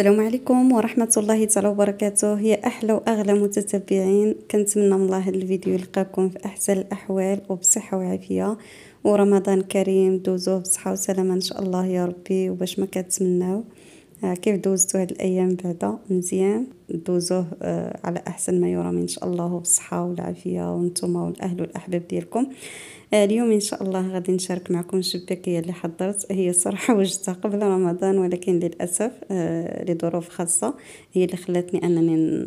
السلام عليكم ورحمة الله تعالى وبركاته يا أحلى وأغلى متتبعين كنتمنى من الله هذا الفيديو يلقاكم في أحسن الأحوال وبصحة وعافية ورمضان كريم دوزوه بصحة وسلامة إن شاء الله يا ربي وباش ما كتمناو آه، كيف دوزتوا هاد الايام بعدا مزيان دوزوه آه، على احسن ما يرام ان شاء الله بالصحه والعافيه وانتم والاهل والاحباب ديالكم آه، اليوم ان شاء الله غادي نشارك معكم الشباكيه اللي حضرت هي صراحه وجدتها قبل رمضان ولكن للاسف لظروف خاصه هي اللي خلاتني انني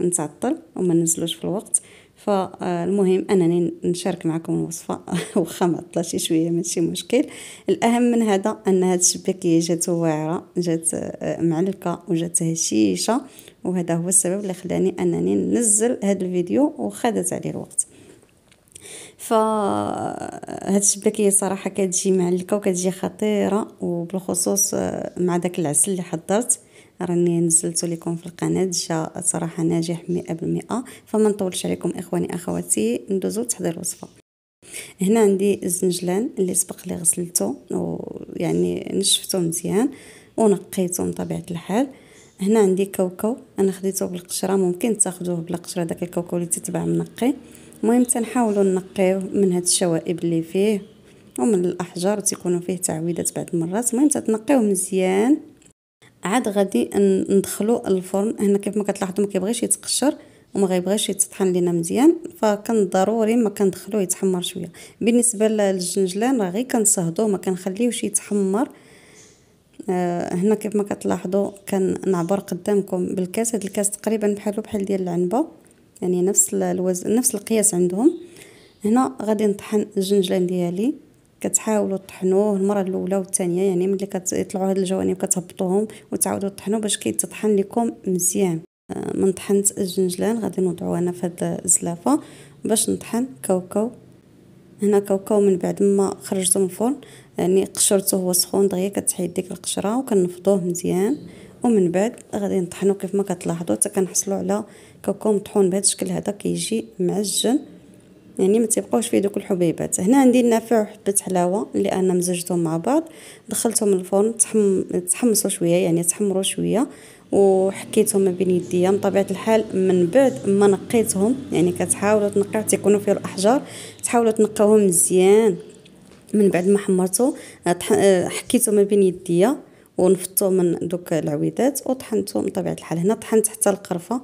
نتعطل وما نزلوش في الوقت فالمهم انني نشارك معكم الوصفه واخا معطله شويه ماشي مشكل الاهم من هذا ان هاد الشباكيه جات واعره جات آه، معلكه وجات هشيشه وهذا هو السبب اللي خلاني انني ننزل هاد الفيديو وخدت عليه الوقت فهاد الشباكيه صراحه كتجي معلكه وكتجي خطيره وبالخصوص آه، مع داك العسل اللي حضرت راني نزلت لكم في القناه جا صراحه ناجح 100% فما نطولش عليكم اخواني اخواتي ندوزو لتحضير الوصفه هنا عندي الزنجلان اللي سبق لي غسلته ويعني نشفته مزيان ونقيته من طبيعه الحال هنا عندي كوكو انا خديته بالقشره ممكن تاخذوه بلا قشره داك الكوكو اللي تتبع منقي المهم تنحاولوا نقيه من هاد الشوائب اللي فيه ومن الاحجار تيكونوا فيه تعويذات بعد المرات المهم تتنقيوه مزيان عاد غادي ندخلو الفرن هنا كيف ما كتلاحظوا ما كيبغيش يتقشر وما غيبغيش يتطحن لينا مزيان فكان ضروري ما كندخلوه يتحمر شويه بالنسبه للجنجلان راه غير كنصهدوه ما كنخليوش يتحمر آه، هنا كيف ما كتلاحظوا كنعبر قدامكم بالكاس هذا الكاس تقريبا بحالو بحال ديال العنبه يعني نفس الوزن نفس القياس عندهم هنا غادي نطحن الجنجلان ديالي كتحاولوا طحنوه المره الاولى والثانيه يعني ملي كيطلعوا هاد الجوانب كتهبطوهم وتعاودوا طحنوا باش كيتطحن لكم مزيان آه، من طحنت الجنجلان غادي نوضعوه هنا في هاد الزلافه باش نطحن كاوكاو هنا كاوكاو من بعد ما خرجته من الفرن يعني قشرته هو سخون دغيا كتحيد ديك القشره وكنفضوه مزيان ومن بعد غادي نطحنو كيف ما كتلاحظوا حتى كنحصلوا على كاوكاو مطحون بهذا الشكل هذا كيجي معجن يعني ما تيبقاوش فيه دوك الحبيبات هنا عندي النافع وحبه حلاوه اللي انا مزجتهم مع بعض دخلتهم الفرن تحم تحمصوا شويه يعني تحمروا شويه وحكيتهم بين يديا من طبيعه الحال من بعد ما نقيتهم يعني كتحاولوا تنقيو تيكونوا فيه الاحجار تحاولوا تنقاوهم مزيان من بعد ما حمرته حكيته ما بين يديا ونفضته من دوك العويدات وطحنته بطبيعه الحال هنا طحنت حتى القرفه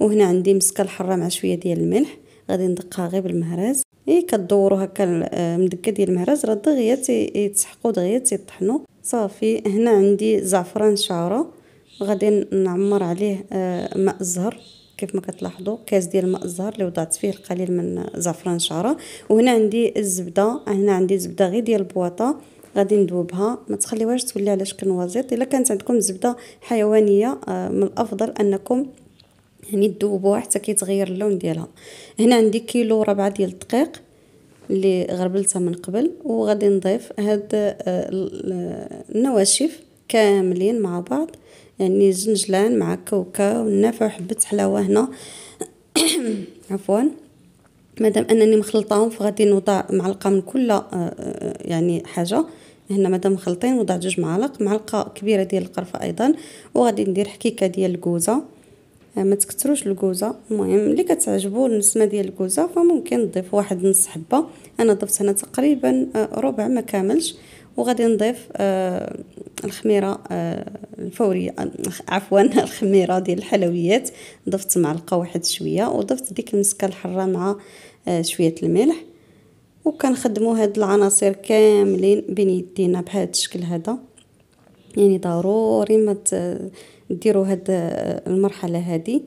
وهنا عندي مسكه الحره مع شويه ديال الملح غادي ندقها غير بالمهراز اي كدورو هكا المدكه آه، ديال المهراز راه دغيا تيتسحقوا دغيا تيطحنوا صافي هنا عندي زعفران شعره غادي نعمر عليه آه، ماء الزهر كيف ما كتلاحظوا كاس ديال ماء الزهر اللي وضعت فيه القليل من زعفران شعره وهنا عندي الزبده هنا عندي زبده غير ديال البواطه غادي ندوبها ما تخليوهاش تولي على شكل وزيط الا كانت عندكم زبده حيوانيه آه، من الافضل انكم يعني تذوبوها حتى كيتغير اللون ديالها هنا عندي كيلو ربعة ديال الدقيق اللي غربلتها من قبل وغادي نضيف هاد آه، آه، النواشف كاملين مع بعض يعني زنجلان مع كوكا والنافع وحبه حلاوه هنا عفوا مادام انني مخلطاهم فغادي نوضع معلقه من كل آه، يعني حاجه هنا مادام مخلطين وضعت جوج معالق معلقه كبيره ديال القرفه ايضا وغادي ندير حكيكه ديال الكوزه ما تكثروش الكوزه المهم اللي كتعجبو النسمه ديال الكوزه فممكن نضيف واحد نص حبه انا ضفت هنا تقريبا آه، ربع ما كاملش وغادي نضيف آه، الخميره آه، الفوريه عفوا الخميره ديال الحلويات ضفت معلقه واحد شويه وضفت ديك المسكه الحره مع شويه الملح وكنخدموا هاد العناصر كاملين بين يدينا بهذا الشكل هذا يعني ضروري ما ديروا هاد آه، المرحله هذه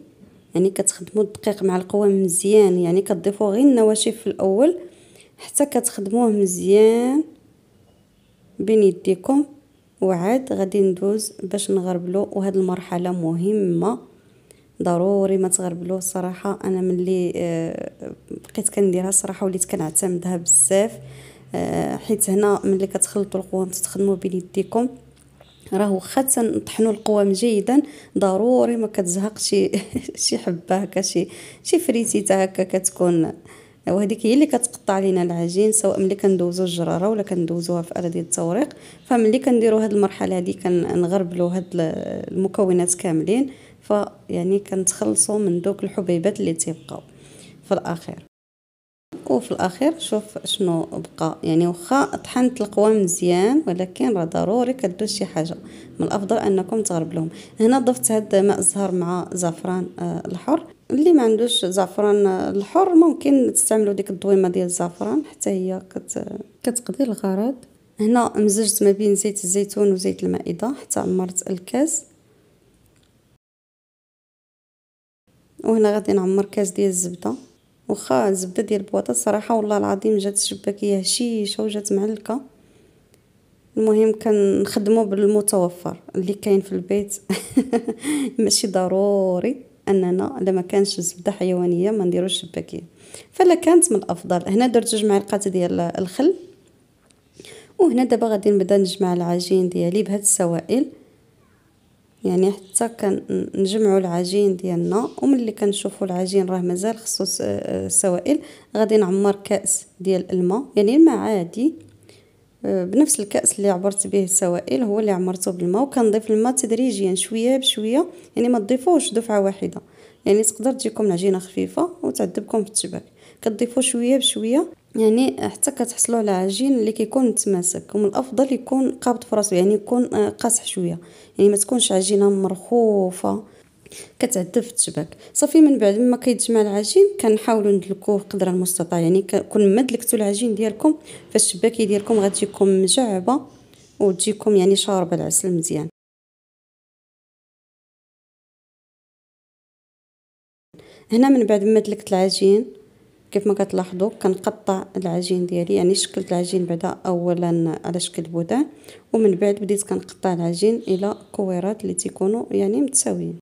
يعني كتخدموا الدقيق مع القوام مزيان يعني كتضيفوا غير النواشف في الاول حتى كتخدموه مزيان بين يديكم وعاد غادي ندوز باش نغربلو وهاد المرحله مهمه ضروري ما تغربلو الصراحه انا ملي آه، بقيت كنديرها الصراحه وليت كنعتمدها بزاف آه، حيت هنا ملي كتخلطوا القوام تخدموا بين يديكم راهو خاصة نطحنوا القوام جيدا ضروري ما كتزهقش شي شي حبه هكا شي شي فريتيته هكا كتكون وهذيك هي اللي كتقطع لينا العجين سواء ملي كندوزو الجراره ولا كندوزوها في اراضي التوريق فملي كنديروا هاد المرحله هادي كنغربلوا هاد المكونات كاملين فيعني كنتخلصوا من دوك الحبيبات اللي تيبقاو في الاخير وفي الاخير شوف شنو بقى يعني واخا طحنت القوام مزيان ولكن راه ضروري كدوز شي حاجه من الافضل انكم تغربلهم هنا ضفت هاد ماء الزهر مع زعفران آه الحر اللي ما عندوش زعفران آه، الحر ممكن تستعملوا ديك الضويمه ديال الزعفران حتى هي كت... كتقضي الغرض هنا مزجت ما بين زيت الزيتون وزيت المائده حتى عمرت الكاس وهنا غادي نعمر كاس ديال الزبده واخا الزبده ديال البواطا الصراحه والله العظيم جات شباكيه هشيشه وجات معلكه المهم كنخدمو بالمتوفر اللي كاين في البيت ماشي ضروري اننا الا ما كانش الزبده حيوانيه ما نديروش الشباكيه فلا كانت من الافضل هنا درت جوج معلقات ديال الخل وهنا دابا غادي نبدا نجمع العجين ديالي بهاد السوائل يعني حتى كنجمعوا العجين ديالنا وملي كنشوفوا العجين راه مازال خصو السوائل آه، غادي نعمر كاس ديال الماء يعني الماء عادي آه، بنفس الكاس اللي عبرت به السوائل هو اللي عمرته بالماء وكنضيف الماء تدريجيا شويه بشويه يعني ما تضيفوش دفعه واحده يعني تقدر تجيكم العجينه خفيفه وتعذبكم في التشباك كتضيفوا شويه بشويه يعني حتى كتحصلوا على عجين اللي كيكون متماسك ومن الافضل يكون قابض في راسو يعني يكون آه، قاصح شويه يعني ما تكونش عجينه مرخوفه كتعذب في التباك صافي من بعد ما كيتجمع العجين كنحاولوا ندلكوه قدر المستطاع يعني كل ما دلكتوا العجين ديالكم فالشباكي ديالكم غتجيكم مجعبه وتجيكم يعني شاربه العسل مزيان هنا من بعد ما دلكت العجين كيف ما كتلاحظوا كنقطع العجين ديالي يعني شكلت العجين بعدا اولا على شكل بودان ومن بعد بديت كنقطع العجين الى كويرات اللي تيكونوا يعني متساويين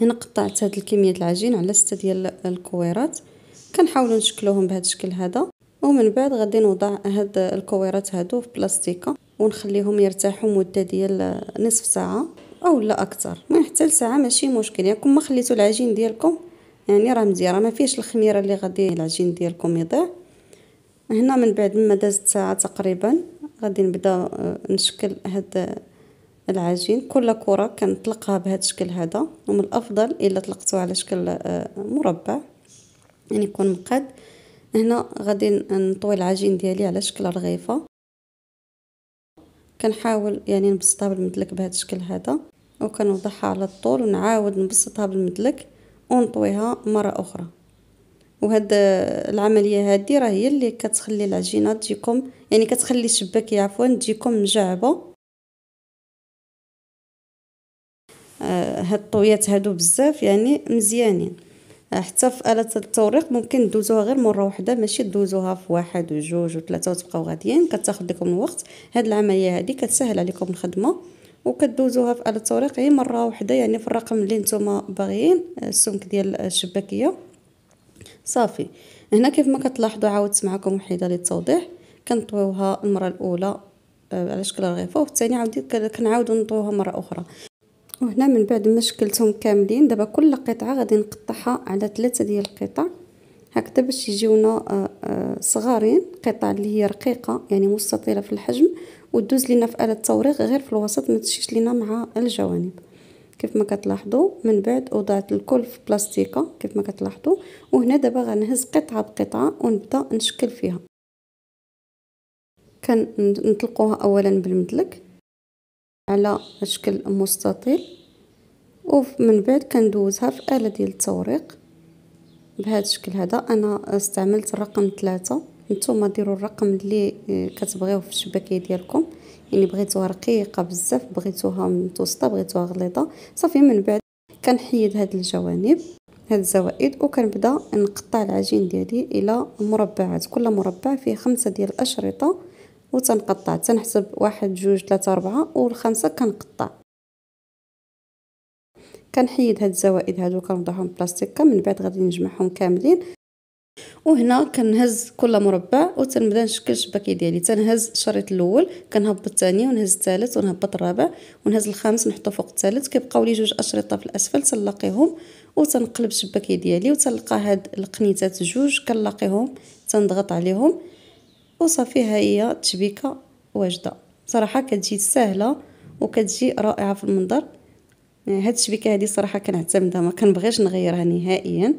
هنا قطعت هاد الكميه العجين على ستة ديال الكويرات كنحاولوا نشكلوهم بهذا الشكل هذا ومن بعد غادي نوضع هاد الكويرات هادو في بلاستيكه ونخليهم يرتاحوا مده ديال نصف ساعه او لا اكثر ما حتى لساعه ماشي مشكل يعني كون ما خليتوا العجين ديالكم يعني راه مزيره ما فيهش الخميره اللي غادي العجين ديالكم يضيع هنا من بعد ما دازت ساعه تقريبا غادي نبدا آه، نشكل هاد العجين كل كره كنطلقها بهذا الشكل هذا ومن الافضل الا طلقتو على شكل آه، مربع يعني يكون مقاد هنا غادي نطوي العجين ديالي على شكل رغيفه كنحاول يعني نبسطها بالمدلك بهذا الشكل هذا وكنوضعها على الطول ونعاود نبسطها بالمدلك ونطويها مره اخرى وهاد العمليه هادي راه هي اللي كتخلي العجينه تجيكم يعني كتخلي الشباكيه عفوا تجيكم مجعبه آه، هاد الطويات هادو بزاف يعني مزيانين آه، حتى في آلة التوريق ممكن دوزوها غير مرة واحدة ماشي دوزوها في واحد وجوج وثلاثة وتبقاو غاديين كتاخد لكم الوقت هاد العملية هادي كتسهل عليكم الخدمة وكدوزوها في آلة التوريق غير إيه، مرة واحدة يعني في الرقم اللي نتوما باغيين السمك ديال الشباكية صافي هنا كيف ما كتلاحظوا عاودت معكم وحيدة للتوضيح كنطويوها المرة الأولى آه، على شكل رغيفة والثانية عاودي كنعاودو نطويوها مرة أخرى وهنا من بعد ما شكلتهم كاملين دابا كل قطعة غادي نقطعها على ثلاثة ديال القطع هكذا باش يجيونا آه، آه، صغارين قطع اللي هي رقيقة يعني مستطيلة في الحجم ودوز لينا في اله التوريق غير في الوسط ما تشيش لينا مع الجوانب كيف ما كتلاحظوا من بعد وضعت الكل في بلاستيكه كيف ما كتلاحظوا وهنا دابا غنهز قطعه بقطعه ونبدا نشكل فيها كنطلقوها اولا بالمدلك على شكل مستطيل ومن بعد كندوزها في اله ديال التوريق بهذا الشكل هذا انا استعملت الرقم ثلاثة نتوما ديروا الرقم اللي آه، كتبغيوه في الشباكيه ديالكم يعني بغيتوها رقيقه بزاف بغيتوها متوسطه بغيتوها غليظه صافي من بعد كنحيد هاد الجوانب هاد الزوائد وكنبدا نقطع العجين ديالي الى مربعات كل مربع فيه خمسة ديال الاشرطه وتنقطع تنحسب واحد جوج ثلاثة أربعة والخمسة كنقطع كنحيد هاد الزوائد هادو كنوضعهم بلاستيكه من بعد غادي نجمعهم كاملين وهنا كنهز كل مربع وتنبدا نشكل الشباكي ديالي تنهز الشريط الاول كنهبط الثاني ونهز الثالث ونهبط الرابع ونهز الخامس نحطو فوق الثالث كيبقاو لي جوج اشرطه في الاسفل تنلاقيهم وتنقلب الشباكي ديالي وتلقى هاد القنيتات جوج كنلاقيهم تنضغط عليهم وصافي ها هي التشبيكه واجده صراحه كتجي سهله وكتجي رائعه في المنظر هاد التشبيكه هادي صراحه كنعتمدها ما كنبغيش نغيرها نهائيا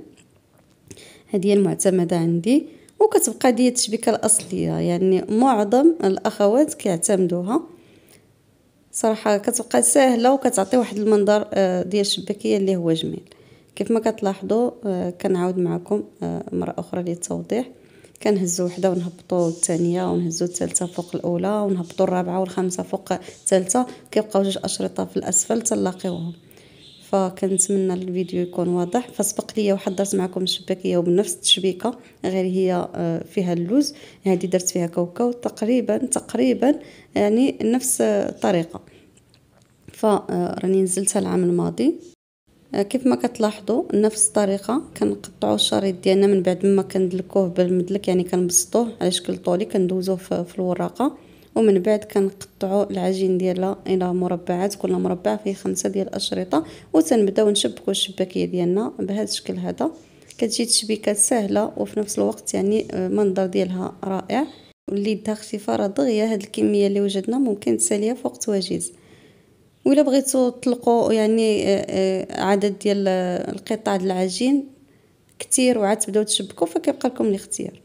هذه المعتمده عندي وكتبقى دي التشبيكه الاصليه يعني معظم الاخوات كيعتمدوها صراحه كتبقى سهله وكتعطي واحد المنظر آه، ديال الشباكيه اللي هو جميل كيف ما كتلاحظوا آه، كنعاود معكم آه، مره اخرى للتوضيح كنهزو وحده ونهبطوا الثانيه ونهزو الثالثه فوق الاولى ونهبطوا الرابعه والخامسه فوق الثالثه كيبقاو جوج اشرطه في الاسفل تلاقيوهم فكنتمنى الفيديو يكون واضح فسبق ليا درت معكم الشباكيه وبنفس التشبيكه غير هي آه، فيها اللوز هذه درت فيها كاوكاو تقريبا تقريبا يعني نفس الطريقه فراني آه، نزلتها العام الماضي آه، كيف ما كتلاحظوا نفس الطريقه كنقطعوا الشريط ديالنا من بعد ما كندلكوه بالمدلك يعني كنبسطوه على شكل طولي كندوزوه في الوراقه ومن بعد كنقطعوا العجين ديالها الى مربعات كل مربع فيه خمسة ديال الاشرطه وتنبداو نشبكوا الشباكيه ديالنا بهذا الشكل هذا كتجي التشبيكه سهله وفي نفس الوقت يعني المنظر آه، ديالها رائع واللي دها راه دغيا هاد الكميه اللي وجدنا ممكن تساليها في وقت وجيز ولا بغيتو تطلقوا يعني آه، آه، عدد ديال القطع ديال العجين كتير وعاد تبداو تشبكوا فكيبقى لكم الاختيار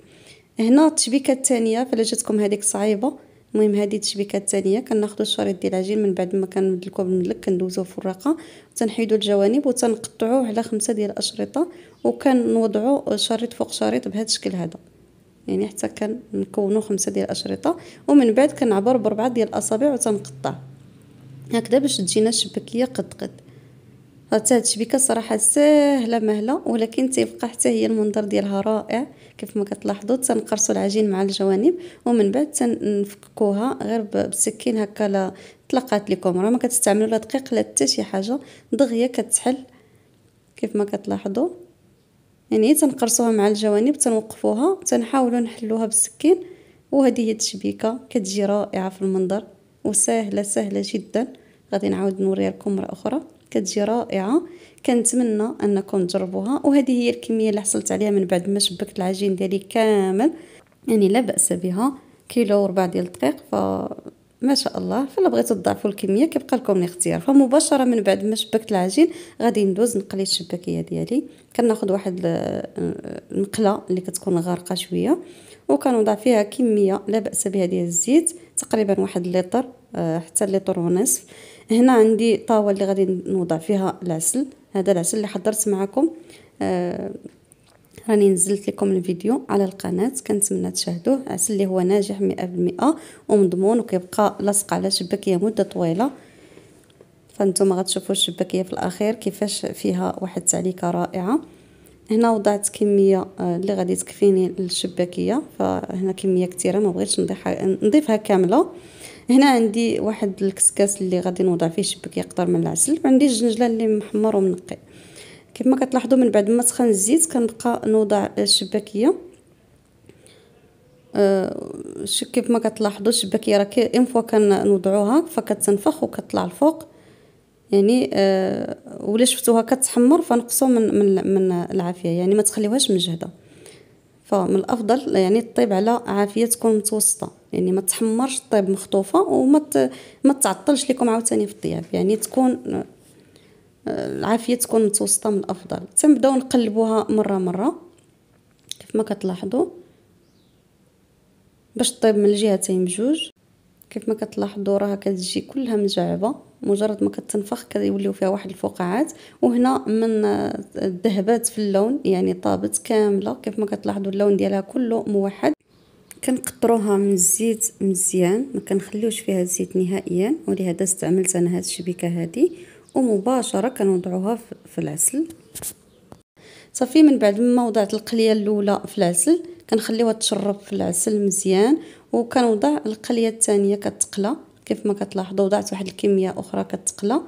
هنا التشبيكه الثانيه فلا جاتكم هذيك صعيبه المهم هذه التشبيكه الثانيه كناخذوا الشريط ديال العجين من بعد ما كنبدلكو بالمدلك في الراقه تنحيدوا الجوانب وتنقطعوه على خمسة ديال الاشرطه وكنوضعوا شريط فوق شريط بهذا الشكل هذا يعني حتى كنكونوا خمسة ديال الاشرطه ومن بعد كنعبر بربعه ديال الاصابع وتنقطع هكذا باش تجينا الشبكيه قد قد حتى هاد الشبيكه صراحه ساهله مهله ولكن تيبقى حتى هي المنظر ديالها رائع كيف ما كتلاحظوا تنقرصوا العجين مع الجوانب ومن بعد تنفككوها غير بالسكين هكا لا طلقات لكم راه ما كتستعملوا لا دقيق لا حتى شي حاجه دغيا كتحل كيف ما كتلاحظوا يعني تنقرصوها مع الجوانب تنوقفوها تنحاولوا نحلوها بالسكين وهذه هي التشبيكه كتجي رائعه في المنظر وسهله سهله جدا غادي نعاود نوريها لكم مره اخرى كتجي رائعه كنتمنى انكم تجربوها وهذه هي الكميه اللي حصلت عليها من بعد ما شبكت العجين ديالي كامل يعني لا باس بها كيلو وربع ديال الدقيق ف ما شاء الله فلا بغيتوا تضاعفوا الكميه كيبقى لكم الاختيار فمباشره من بعد ما شبكت العجين غادي ندوز نقلي الشباكيه ديالي كناخذ واحد المقله آه، اللي كتكون غارقه شويه وكنوضع فيها كميه لا باس بها ديال الزيت تقريبا واحد لتر حتى لتر ونصف هنا عندي طاوه اللي غادي نوضع فيها العسل هذا العسل اللي حضرت معكم آه، راني نزلت لكم الفيديو على القناه كنتمنى تشاهدوه عسل اللي هو ناجح 100% ومضمون وكيبقى لاصق على الشباكيه مده طويله فانتم غتشوفوا الشباكيه في الاخير كيفاش فيها واحد التعليكه رائعه هنا وضعت كميه آه، اللي غادي تكفيني الشباكيه فهنا كميه كثيره ما بغيتش نضيفها كامله هنا عندي واحد الكسكاس اللي غادي نوضع فيه شبك يقدر من العسل وعندي الجنجله اللي محمر ومنقي كما كتلاحظوا من بعد ما سخن الزيت كنبقى نوضع الشباكيه أه كيف ما كتلاحظوا الشباكيه راه ان فوا كنوضعوها فكتنفخ وكتطلع الفوق يعني أه، ولا شفتوها كتحمر فنقصوا من من من العافيه يعني ما تخليوهاش مجهده فمن الافضل يعني تطيب على عافيه تكون متوسطه يعني ما تحمرش طيب مخطوفه وما ما تعطلش لكم عاوتاني في الطياب يعني تكون العافيه تكون متوسطه من الافضل تنبداو نقلبوها مره مره كيف ما كتلاحظوا باش طيب من الجهتين بجوج كيف ما كتلاحظوا راها كتجي كلها مجعبه مجرد ما كتنفخ كيوليو فيها واحد الفقاعات وهنا من الذهبات في اللون يعني طابت كامله كيف ما كتلاحظوا اللون ديالها كله موحد كنقطروها من الزيت مزيان ما كنخليوش فيها الزيت نهائيا ولهذا استعملت انا هاد الشبيكه هذه ومباشره كنوضعوها في العسل صافي من بعد ما وضعت القليه الاولى في العسل كنخليوها تشرب في العسل مزيان وكنوضع القليه الثانيه كتقلى كيف ما كتلاحظوا وضعت واحد الكميه اخرى كتقلى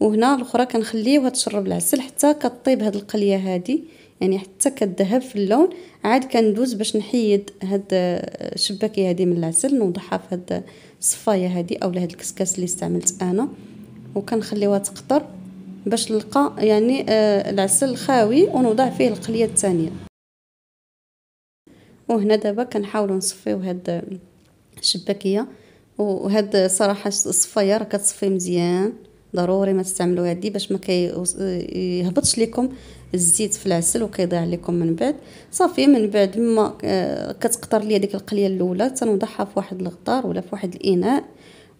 وهنا الاخرى كنخليوها تشرب العسل حتى كطيب هاد القليه هادي يعني حتى كتذهب في اللون عاد كندوز باش نحيد هاد الشباكيه هادي من العسل نوضعها في هاد الصفايه هادي اولا هاد الكسكاس اللي استعملت انا وكنخليوها تقطر باش نلقى يعني آه العسل خاوي ونوضع فيه القليه الثانيه وهنا دابا كنحاولوا نصفيو هاد الشباكيه وهاد صراحه الصفايه راه كتصفي مزيان ضروري ما تستعملوا هادي باش ما كيهبطش لكم الزيت في العسل وكيضيع لكم من بعد صافي من بعد ما آه، كتقطر ليا ديك القليه الاولى تنوضعها في واحد الغطار ولا في واحد الاناء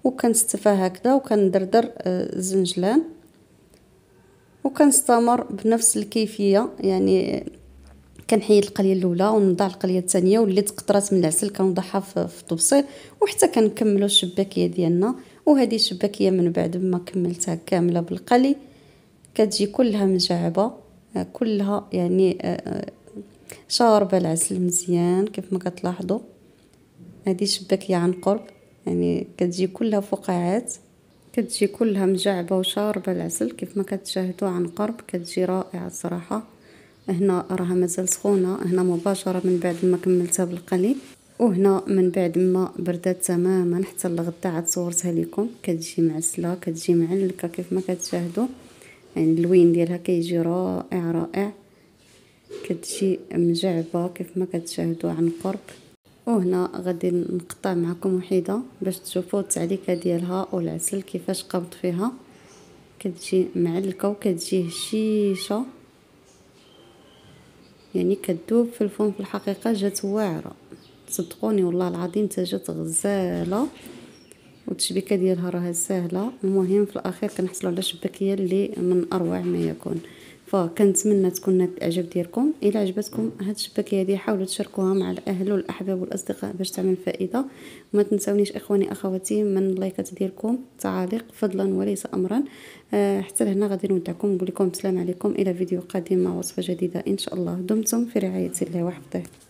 وكنستفها هكذا وكندردر الزنجلان آه، وكنستمر بنفس الكيفيه يعني كنحيد القليه الاولى ونضع القليه الثانيه واللي قطرات من العسل كنوضعها في الطبسيل وحتى كنكملوا الشباكيه ديالنا وهذه الشباكيه من بعد ما كملتها كامله بالقلي كتجي كلها مجعبه آه، كلها يعني آه، آه، شاربه العسل مزيان كيف ما كتلاحظوا هذه الشباكيه عن قرب يعني كتجي كلها فقاعات كتجي كلها مجعبه وشاربه العسل كيف ما كتشاهدوا عن قرب كتجي رائعه الصراحه هنا راها مازال سخونه هنا مباشره من بعد ما كملتها بالقليل وهنا من بعد ما بردات تماما حتى الغدا عاد صورتها لكم كتجي معسله كتجي معلكه كيف ما كتشاهدوا يعني اللوين ديالها كيجي رائع رائع كتجي مجعبه كيف ما كتشاهدوا عن قرب وهنا غادي نقطع معكم وحيده باش تشوفوا التعليكه ديالها والعسل كيفاش قبض فيها كتجي معلكه وكتجي هشيشه يعني كتذوب في الفرن في الحقيقه جات واعره صدقوني والله العظيم تا جات غزاله والتشبيكه ديالها راها سهله المهم في الاخير كنحصلوا على شباكيه اللي من اروع ما يكون فكنتمنى تكون نالت الاعجاب ديالكم الى عجبتكم هاد الشباكيه هذه حاولوا تشاركوها مع الاهل والاحباب والاصدقاء باش تعمل فائده وما تنساونيش اخواني اخواتي من اللايكات ديالكم تعاليق فضلا وليس امرا آه، حتى لهنا غادي نودعكم نقول لكم السلام عليكم الى فيديو قادم مع وصفه جديده ان شاء الله دمتم في رعايه الله وحفظه